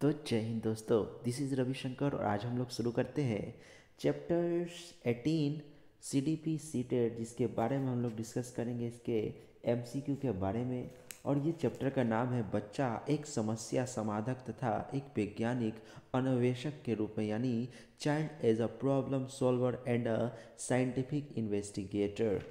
तो जय हिंद दोस्तों दिस इज़ रविशंकर और आज हम लोग शुरू करते हैं chapter eighteen C D P C TET जिसके बारे में हम लोग डिस्कस करेंगे इसके एम सी क्यू के बारे में और ये चैप्टर का नाम है बच्चा एक समस्या समाधक तथा एक वैज्ञानिक अन्वेषक के रूप में यानी child as a problem solver and a scientific investigator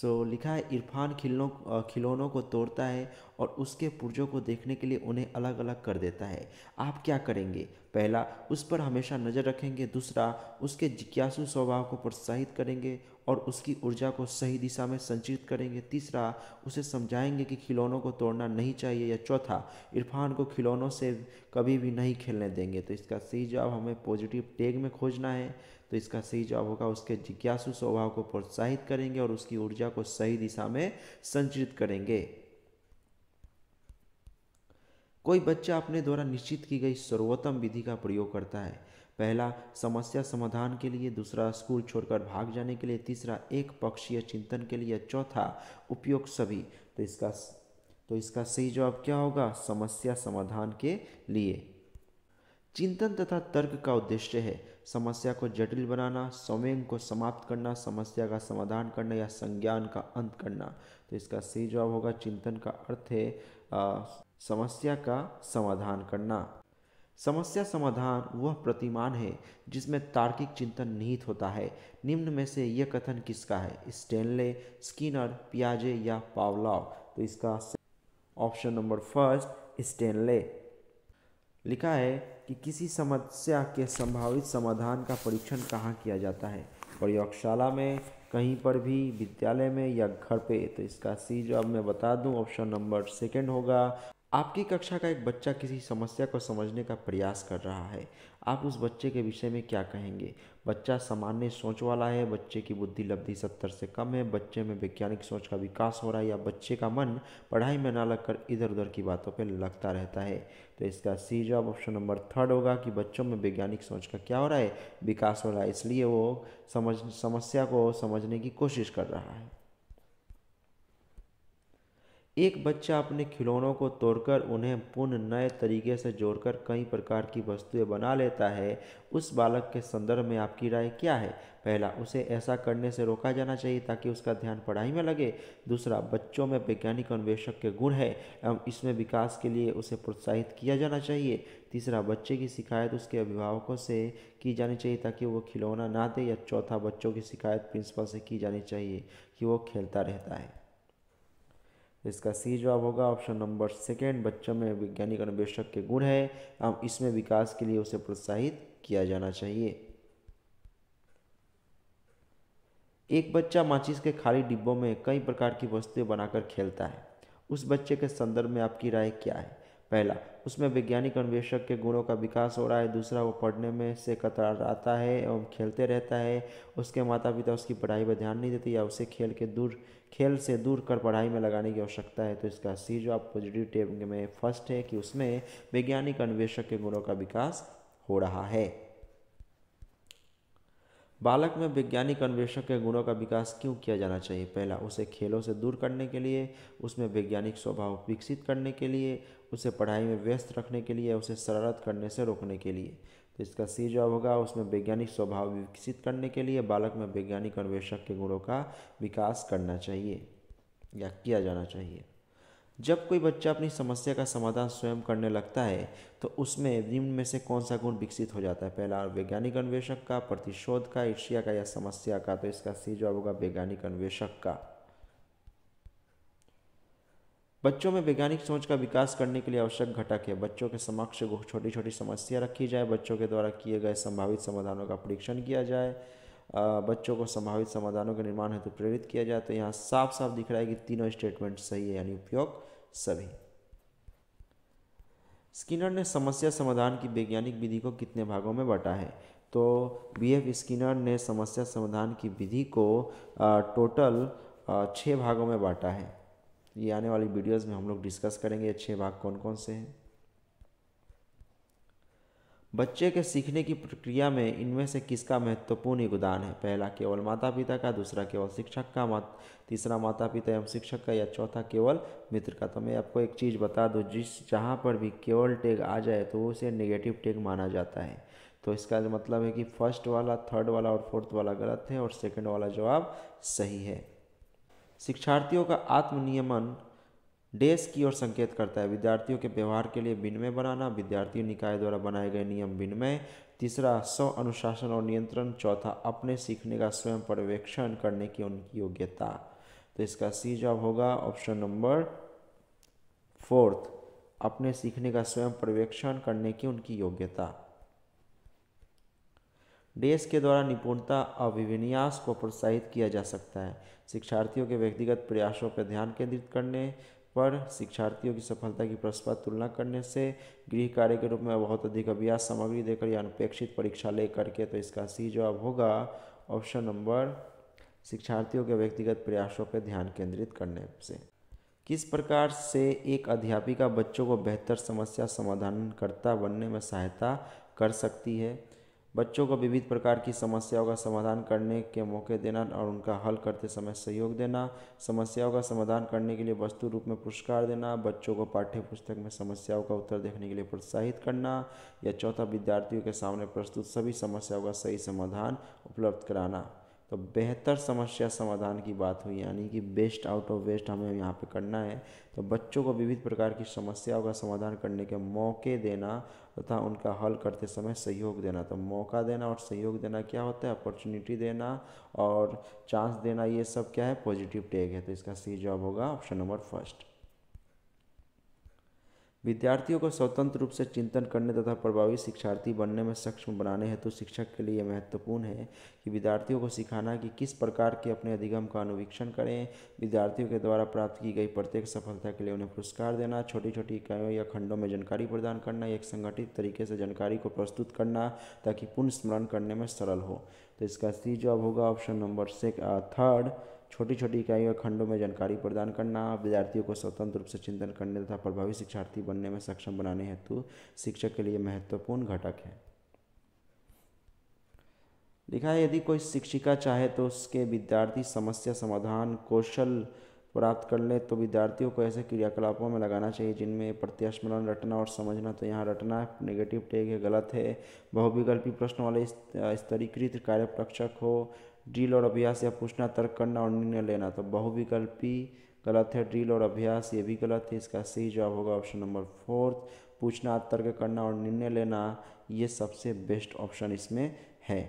so लिखा है इरफान खिलनों खिलौनों को तोड़ता है और उसके पुर्जों को देखने के लिए उन्हें अलग अलग कर देता है आप क्या करेंगे पहला उस पर हमेशा नज़र रखेंगे दूसरा उसके जिज्ञासु स्वभाव को प्रोत्साहित करेंगे और उसकी ऊर्जा को सही दिशा में संचित करेंगे तीसरा उसे समझाएंगे कि खिलौनों को तोड़ना नहीं चाहिए या चौथा इरफान को खिलौनों से कभी भी नहीं खेलने देंगे तो इसका सही जवाब हमें पॉजिटिव टेग में खोजना है तो इसका सही जवाब होगा उसके जिज्ञासु स्वभाव को प्रोत्साहित करेंगे और उसकी ऊर्जा को सही दिशा में संचित करेंगे कोई बच्चा अपने द्वारा निश्चित की गई सर्वोत्तम विधि का प्रयोग करता है पहला समस्या समाधान के लिए दूसरा स्कूल छोड़कर भाग जाने के लिए तीसरा एक पक्षीय चिंतन के लिए चौथा उपयोग सभी तो इसका तो इसका सही जवाब क्या होगा समस्या समाधान के लिए चिंतन तथा तर्क का उद्देश्य है समस्या को जटिल बनाना स्वयं को समाप्त करना समस्या का समाधान करना या संज्ञान का अंत करना तो इसका सही जवाब होगा चिंतन का अर्थ है आ, समस्या का समाधान करना समस्या समाधान वह प्रतिमान है जिसमें तार्किक चिंतन निहित होता है निम्न में से यह कथन किसका है स्टेनले स्किनर पियाजे या पावलाव तो इसका ऑप्शन नंबर फर्स्ट स्टेनले लिखा है कि किसी समस्या के संभावित समाधान का परीक्षण कहाँ किया जाता है प्रयोगशाला में कहीं पर भी विद्यालय में या घर पे तो इसका सी जवाब मैं बता दूं ऑप्शन नंबर सेकंड होगा आपकी कक्षा का एक बच्चा किसी समस्या को समझने का प्रयास कर रहा है आप उस बच्चे के विषय में क्या कहेंगे बच्चा सामान्य सोच वाला है बच्चे की बुद्धि लब्धि सत्तर से कम है बच्चे में वैज्ञानिक सोच का विकास हो रहा है या बच्चे का मन पढ़ाई में ना लगकर इधर उधर की बातों पर लगता रहता है तो इसका सी जवाब ऑप्शन नंबर थर्ड होगा कि बच्चों में वैज्ञानिक सोच का क्या हो रहा है विकास हो रहा है इसलिए वो समझ समस्या को समझने की कोशिश कर रहा है एक बच्चा अपने खिलौनों को तोड़कर उन्हें पुनः नए तरीके से जोड़कर कई प्रकार की वस्तुएं बना लेता है उस बालक के संदर्भ में आपकी राय क्या है पहला उसे ऐसा करने से रोका जाना चाहिए ताकि उसका ध्यान पढ़ाई में लगे दूसरा बच्चों में वैज्ञानिक अन्वेषक के गुण है एवं इसमें विकास के लिए उसे प्रोत्साहित किया जाना चाहिए तीसरा बच्चे की शिकायत उसके अभिभावकों से की जानी चाहिए ताकि वो खिलौना ना दे या चौथा बच्चों की शिकायत प्रिंसिपल से की जानी चाहिए कि वो खेलता रहता है इसका सी जवाब होगा ऑप्शन नंबर सेकेंड बच्चों में वैज्ञानिक अन्वेषक के गुण है अब इसमें विकास के लिए उसे प्रोत्साहित किया जाना चाहिए एक बच्चा माचिस के खाली डिब्बों में कई प्रकार की वस्तुएं बनाकर खेलता है उस बच्चे के संदर्भ में आपकी राय क्या है पहला उसमें वैज्ञानिक अन्वेषक के गुणों का विकास हो रहा है दूसरा वो पढ़ने में से कतराता है एवं खेलते रहता है उसके माता पिता उसकी पढ़ाई पर ध्यान नहीं देते या उसे खेल के दूर खेल से दूर कर पढ़ाई में लगाने की आवश्यकता है तो इसका सी जो आप पॉजिटिव टेप में फर्स्ट है कि उसमें वैज्ञानिक अन्वेषक के गुणों का विकास हो रहा है बालक में वैज्ञानिक अन्वेषक के गुणों का विकास क्यों किया जाना चाहिए पहला उसे खेलों से दूर करने के लिए उसमें वैज्ञानिक स्वभाव विकसित करने के लिए उसे पढ़ाई में व्यस्त रखने के लिए उसे शरारत करने से रोकने के लिए तो इसका सी जवाब होगा उसमें वैज्ञानिक स्वभाव विकसित करने के लिए बालक में वैज्ञानिक अन्वेषक के गुणों का विकास करना चाहिए या किया जाना चाहिए जब कोई बच्चा अपनी समस्या का समाधान स्वयं करने लगता है तो उसमें निम्न में से कौन सा गुण विकसित हो जाता है पहला वैज्ञानिक अन्वेषक का प्रतिशोध का ईर्ष्या का या समस्या का तो इसका सी जवाब होगा वैज्ञानिक अन्वेषक का बच्चों में वैज्ञानिक सोच का विकास करने के लिए आवश्यक घटक है बच्चों के समक्ष छोटी छोटी समस्या रखी जाए बच्चों के द्वारा किए गए संभावित समाधानों का परीक्षण किया जाए बच्चों को संभावित समाधानों के निर्माण हेतु प्रेरित किया जाए तो यहाँ साफ साफ दिख रहा है कि तीनों स्टेटमेंट सही है यानी उपयोग सभी स्किनर ने समस्या समाधान की वैज्ञानिक विधि को कितने भागों में बांटा है तो बी एफ स्किनर ने समस्या समाधान की विधि को आ, टोटल छः भागों में बांटा है ये आने वाली वीडियोस में हम लोग डिस्कस करेंगे ये छः भाग कौन कौन से हैं बच्चे के सीखने की प्रक्रिया में इनमें से किसका महत्वपूर्ण योगदान है पहला केवल माता पिता का दूसरा केवल शिक्षक का मत तीसरा माता पिता एवं शिक्षक का या चौथा केवल मित्र का तो मैं आपको एक चीज़ बता दूँ जिस जहाँ पर भी केवल टैग आ जाए तो उसे नेगेटिव टैग माना जाता है तो इसका मतलब है कि फर्स्ट वाला थर्ड वाला और फोर्थ वाला गलत है और सेकेंड वाला जवाब सही है शिक्षार्थियों का आत्मनियमन डेस की ओर संकेत करता है विद्यार्थियों के व्यवहार के लिए विनिमय बनाना विद्यार्थी निकाय द्वारा बनाए गए नियम विनिमय तीसरा स्व अनुशासन और नियंत्रण चौथा अपने सीखने का स्वयं पर्यवेक्षण करने की उनकी योग्यता तो इसका सी जॉब होगा ऑप्शन नंबर फोर्थ अपने सीखने का स्वयं पर्यवेक्षण करने की उनकी योग्यता देश के द्वारा निपुणता अभिविन्यास को प्रोत्साहित किया जा सकता है शिक्षार्थियों के व्यक्तिगत प्रयासों पर ध्यान केंद्रित करने पर शिक्षार्थियों की सफलता की परस्पर तुलना करने से गृह कार्य के रूप में बहुत अधिक अभ्यास सामग्री देकर या अनुपेक्षित परीक्षा ले करके तो इसका सी जवाब होगा ऑप्शन नंबर शिक्षार्थियों के व्यक्तिगत प्रयासों पर ध्यान केंद्रित करने से किस प्रकार से एक अध्यापिका बच्चों को बेहतर समस्या समाधानकर्ता बनने में सहायता कर सकती है बच्चों को विविध प्रकार की समस्याओं का समाधान करने के मौके देना और उनका हल करते समय सहयोग देना समस्याओं का समाधान करने के लिए वस्तु रूप में पुरस्कार देना बच्चों को पाठ्य पुस्तक में समस्याओं का उत्तर देखने के लिए प्रोत्साहित करना या चौथा विद्यार्थियों के सामने प्रस्तुत सभी समस्याओं का सही समाधान उपलब्ध कराना तो बेहतर समस्या समाधान की बात हुई यानी कि बेस्ट आउट ऑफ वेस्ट हमें यहाँ पे करना है तो बच्चों को विविध प्रकार की समस्याओं का समाधान करने के मौके देना तथा उनका हल करते समय सहयोग देना तो मौका देना और सहयोग देना क्या होता है अपॉर्चुनिटी देना और चांस देना ये सब क्या है पॉजिटिव टेग है तो इसका सी जॉब होगा ऑप्शन नंबर फर्स्ट विद्यार्थियों को स्वतंत्र रूप से चिंतन करने तथा प्रभावी शिक्षार्थी बनने में सक्षम बनाने हेतु तो शिक्षक के लिए महत्वपूर्ण है कि विद्यार्थियों को सिखाना कि किस प्रकार के अपने अधिगम का अनुवीक्षण करें विद्यार्थियों के द्वारा प्राप्त की गई प्रत्येक सफलता के लिए उन्हें पुरस्कार देना छोटी छोटी इकाइयों या खंडों में जानकारी प्रदान करना एक संगठित तरीके से जानकारी को प्रस्तुत करना ताकि पुनः स्मरण करने में सरल हो तो इसका सी जॉब होगा ऑप्शन नंबर सिक्स थर्ड छोटी छोटी इकाइयों और खंडों में जानकारी प्रदान करना विद्यार्थियों को स्वतंत्र रूप से चिंतन करने तथा प्रभावी शिक्षार्थी बनने में सक्षम बनाने हेतु शिक्षक के लिए महत्वपूर्ण घटक है लिखा है यदि कोई शिक्षिका चाहे तो उसके विद्यार्थी समस्या समाधान कौशल प्राप्त कर ले तो विद्यार्थियों को ऐसे क्रियाकलापों में लगाना चाहिए जिनमें प्रत्यास्मरण रटना और समझना तो यहाँ रटना नेगेटिव टेग है गलत है बहुविकल्पी प्रश्न वाले स्तरीकृत कार्य प्रक्षक हो ड्रिल और अभ्यास या पूछना तर्क करना और निर्णय लेना तो बहुविकल्पी गलत है ड्रिल और अभ्यास ये भी गलत है इसका सही जवाब होगा ऑप्शन नंबर फोर्थ पूछना तर्क करना और निर्णय लेना ये सबसे बेस्ट ऑप्शन इसमें है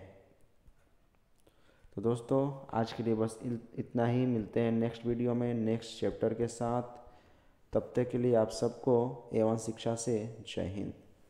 तो दोस्तों आज के लिए बस इतना ही मिलते हैं नेक्स्ट वीडियो में नेक्स्ट चैप्टर के साथ तब तक के लिए आप सबको एवं शिक्षा से जय हिंद